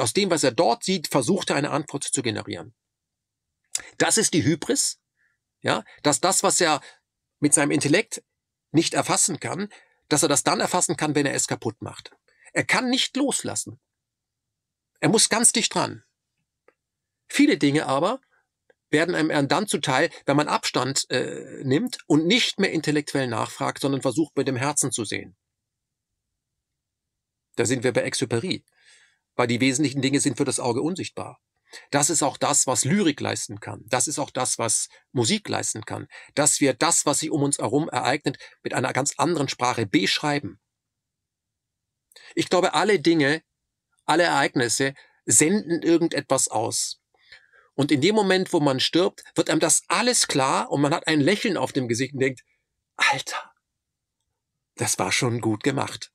aus dem, was er dort sieht, versucht er eine Antwort zu generieren. Das ist die Hybris, ja, dass das, was er mit seinem Intellekt nicht erfassen kann, dass er das dann erfassen kann, wenn er es kaputt macht. Er kann nicht loslassen. Er muss ganz dicht dran. Viele Dinge aber werden einem dann zuteil, wenn man Abstand äh, nimmt und nicht mehr intellektuell nachfragt, sondern versucht, mit dem Herzen zu sehen. Da sind wir bei Exupery weil die wesentlichen Dinge sind für das Auge unsichtbar. Das ist auch das, was Lyrik leisten kann. Das ist auch das, was Musik leisten kann. Dass wir das, was sich um uns herum ereignet, mit einer ganz anderen Sprache beschreiben. Ich glaube, alle Dinge, alle Ereignisse senden irgendetwas aus. Und in dem Moment, wo man stirbt, wird einem das alles klar und man hat ein Lächeln auf dem Gesicht und denkt, Alter, das war schon gut gemacht.